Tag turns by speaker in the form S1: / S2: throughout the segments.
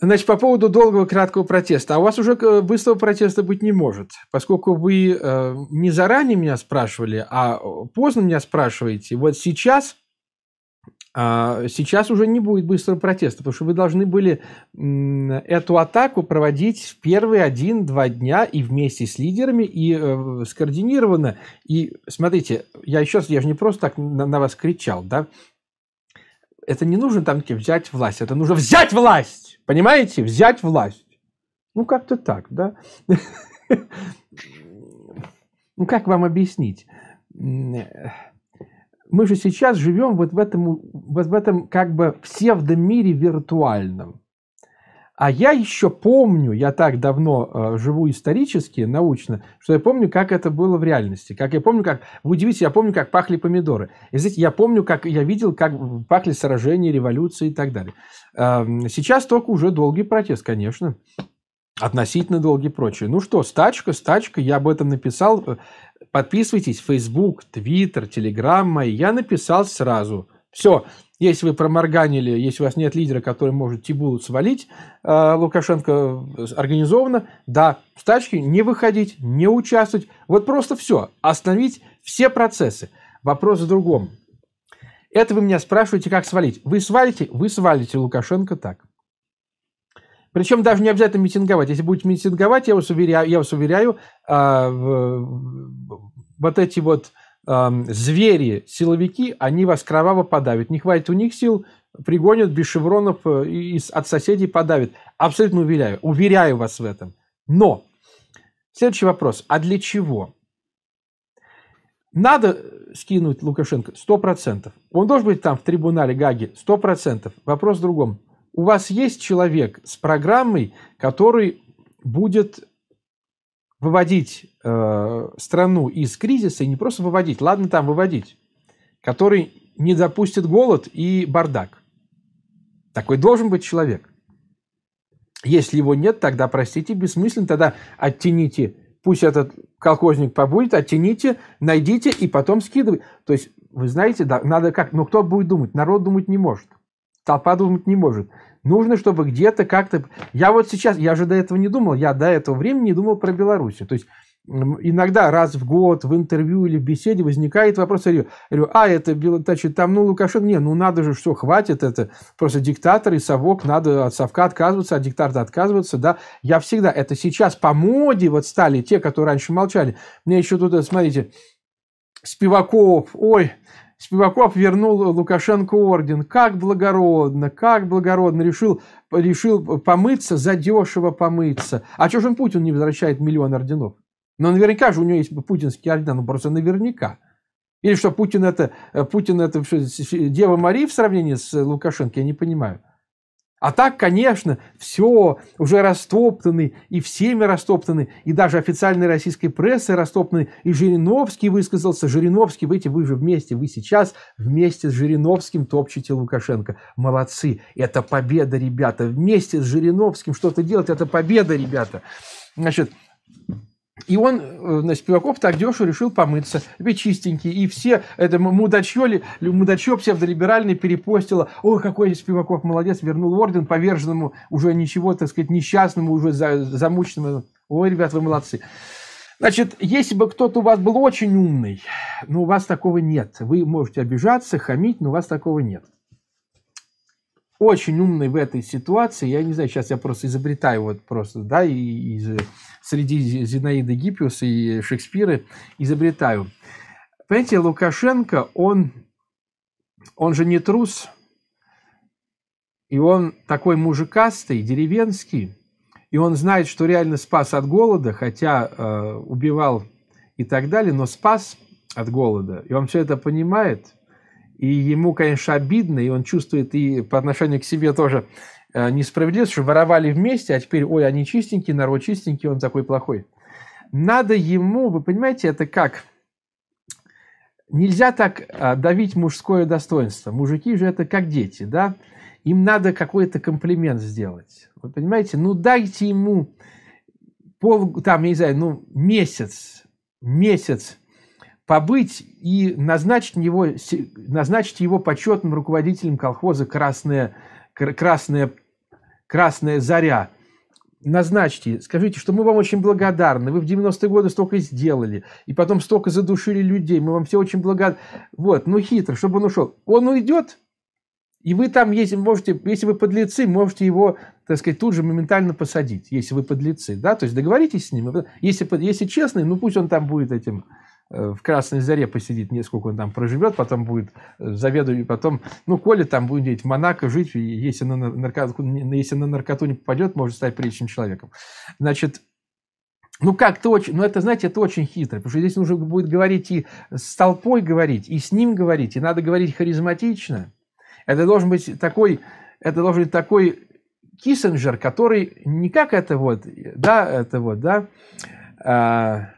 S1: Значит, по поводу долгого краткого протеста. А у вас уже э, быстрого протеста быть не может, поскольку вы э, не заранее меня спрашивали, а поздно меня спрашиваете. Вот сейчас, э, сейчас уже не будет быстрого протеста, потому что вы должны были э, эту атаку проводить в первые один-два дня и вместе с лидерами, и э, скоординированно. И смотрите, я еще раз, я же не просто так на, на вас кричал, да, это не нужно там взять власть, это нужно взять власть, понимаете? Взять власть. Ну, как-то так, да? Ну, как вам объяснить? Мы же сейчас живем вот в этом, вот в этом как бы псевдомире виртуальном. А я еще помню, я так давно э, живу исторически, научно, что я помню, как это было в реальности. Как я помню, как... Вы удивитесь, я помню, как пахли помидоры. И, знаете, я помню, как я видел, как пахли сражения, революции и так далее. Э, сейчас только уже долгий протест, конечно. Относительно долгий и прочее. Ну что, стачка, стачка, я об этом написал. Э, подписывайтесь, Facebook, Twitter, Telegram мои. Я написал сразу – все, если вы проморганили, если у вас нет лидера, который может Тибулу свалить, э, Лукашенко э, организованно, да, с тачки не выходить, не участвовать, вот просто все, остановить все процессы. Вопрос в другом. Это вы меня спрашиваете, как свалить. Вы свалите, вы свалите Лукашенко так. Причем даже не обязательно митинговать. Если будете митинговать, я вас уверяю, я вас уверяю э, вот эти вот звери, силовики, они вас кроваво подавят. Не хватит у них сил, пригонят без шевронов э, из, от соседей подавят. Абсолютно уверяю, уверяю вас в этом. Но следующий вопрос, а для чего? Надо скинуть Лукашенко 100%. Он должен быть там в трибунале Гаги 100%. Вопрос в другом. У вас есть человек с программой, который будет выводить э, страну из кризиса, и не просто выводить, ладно там выводить, который не допустит голод и бардак. Такой должен быть человек. Если его нет, тогда, простите, бессмысленно, тогда оттяните, пусть этот колхозник побудет, оттяните, найдите и потом скидывайте. То есть, вы знаете, да, надо как, но ну кто будет думать? Народ думать не может. Толпа думать не может. Нужно, чтобы где-то как-то... Я вот сейчас, я же до этого не думал, я до этого времени не думал про Беларусь. То есть иногда раз в год в интервью или в беседе возникает вопрос, я говорю, а, это, значит, там, ну, Лукашенко, не, ну, надо же, что, хватит, это просто диктатор и совок, надо от совка отказываться, от а диктатора отказываться, да, я всегда, это сейчас по моде вот стали те, которые раньше молчали, мне еще тут, э, смотрите, Спиваков, ой, Спиваков вернул Лукашенко орден. Как благородно, как благородно. Решил, решил помыться, задешево помыться. А что же он Путин не возвращает миллион орденов? Но наверняка же у него есть путинский орден, ну просто наверняка. Или что, Путин это, э, Путин это все, Дева Мария в сравнении с Лукашенко, я не понимаю. А так, конечно, все уже растоптаны, и всеми растоптаны, и даже официальной российской прессы растоптаны, и Жириновский высказался. Жириновский, выйти, вы же вместе, вы сейчас вместе с Жириновским топчете Лукашенко. Молодцы, это победа, ребята. Вместе с Жириновским что-то делать, это победа, ребята. Значит, и он, значит, э, Пиваков так дешево решил помыться. Ведь чистенький. И все, это мудачье, ли, мудачье псевдолиберальное перепостило. Ой, какой здесь Пиваков молодец, вернул орден поверженному, уже ничего, так сказать, несчастному, уже замученному. Ой, ребят, вы молодцы. Значит, если бы кто-то у вас был очень умный, но у вас такого нет. Вы можете обижаться, хамить, но у вас такого нет очень умный в этой ситуации, я не знаю, сейчас я просто изобретаю вот просто, да, и, и среди Зинаиды Гиппиуса и Шекспира изобретаю. Понимаете, Лукашенко, он, он же не трус, и он такой мужикастый, деревенский, и он знает, что реально спас от голода, хотя э, убивал и так далее, но спас от голода, и он все это понимает – и ему, конечно, обидно, и он чувствует и по отношению к себе тоже э, несправедливость, что воровали вместе, а теперь, ой, они чистенькие, народ чистенький, он такой плохой. Надо ему, вы понимаете, это как? Нельзя так э, давить мужское достоинство. Мужики же это как дети, да? Им надо какой-то комплимент сделать. Вы понимаете? Ну, дайте ему пол, там, я не знаю, ну, месяц, месяц побыть и назначить его, назначить его почетным руководителем колхоза «Красная, красная, красная заря». Назначьте, скажите, что мы вам очень благодарны, вы в 90-е годы столько сделали, и потом столько задушили людей, мы вам все очень благодарны. Вот, ну хитро, чтобы он ушел. Он уйдет, и вы там, если можете, если вы подлецы, можете его, так сказать, тут же моментально посадить, если вы подлецы, да, то есть договоритесь с ним, если, если честный, ну пусть он там будет этим Э, в Красной Заре посидит, несколько он там проживет, потом будет э, заведующий, потом, ну, Коля там будет где-нибудь в Монако жить, и если на, наркоту, если на наркоту не попадет, может стать приличным человеком. Значит, ну, как-то очень, ну, это, знаете, это очень хитро, потому что здесь нужно будет говорить и с толпой говорить, и с ним говорить, и надо говорить харизматично. Это должен быть такой, это должен быть такой Киссинджер, который не как это вот, э, да, это вот, да, а,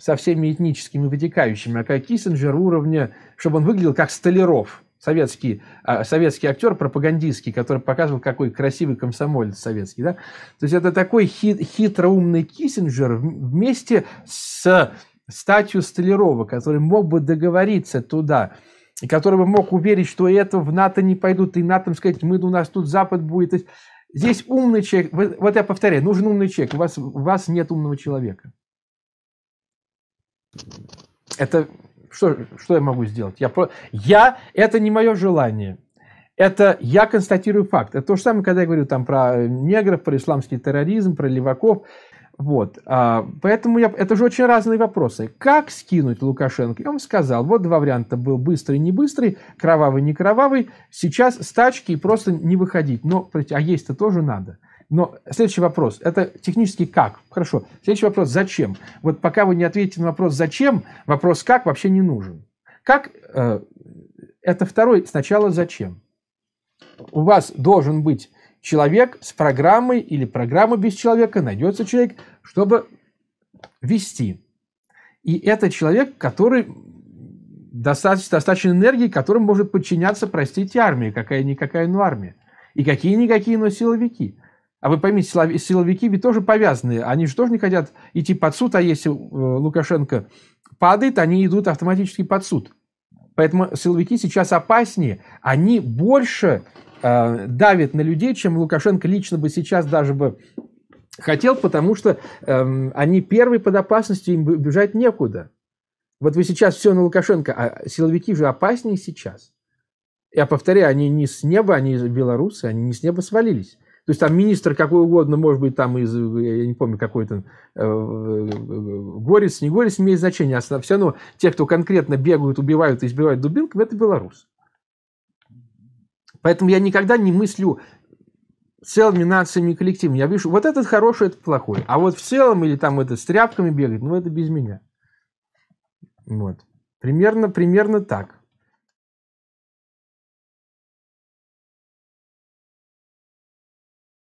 S1: со всеми этническими вытекающими, а как Киссинджер уровня, чтобы он выглядел как Столяров, советский, а, советский актер пропагандистский, который показывал, какой красивый комсомолец советский. Да? То есть это такой хит, хитроумный Киссинджер вместе с статью Столярова, который мог бы договориться туда, и который бы мог уверить, что это в НАТО не пойдут, и НАТО сказать, мы у нас тут Запад будет. Здесь умный человек, вот я повторяю, нужен умный человек, у вас, у вас нет умного человека. Это что, что я могу сделать? Я, я это не мое желание. Это я констатирую факт. Это то же самое, когда я говорю там про э, негров, про исламский терроризм, про леваков. Вот. А, поэтому я, это же очень разные вопросы. Как скинуть Лукашенко? Я вам сказал, вот два варианта был быстрый, не быстрый, кровавый, не кровавый. Сейчас стачки и просто не выходить. Но, а есть-то тоже надо. Но следующий вопрос. Это технически как? Хорошо. Следующий вопрос. Зачем? Вот пока вы не ответите на вопрос «зачем», вопрос «как» вообще не нужен. Как? Э, это второй. Сначала «зачем». У вас должен быть человек с программой или программа без человека, найдется человек, чтобы вести. И это человек, который достаточно, достаточно энергии, которым может подчиняться, простите, армия, какая-никакая, но армия. И какие-никакие, но силовики. А вы поймите, силовики ведь тоже повязаны. Они же тоже не хотят идти под суд, а если э, Лукашенко падает, они идут автоматически под суд. Поэтому силовики сейчас опаснее. Они больше э, давят на людей, чем Лукашенко лично бы сейчас даже бы хотел, потому что э, они первые под опасностью, им бежать некуда. Вот вы сейчас все на Лукашенко, а силовики же опаснее сейчас. Я повторяю, они не с неба, они белорусы, они не с неба свалились. То есть там министр какой угодно, может быть, там из, я не помню, какой-то э, э, горец, не горец, не имеет значения. А все равно те, кто конкретно бегают, убивают и избивают дубинками, это белорус. Поэтому я никогда не мыслю целыми нациями и коллективами. Я вижу, вот этот хороший, это плохой. А вот в целом, или там это с тряпками бегать, ну это без меня. Вот. Примерно, примерно так.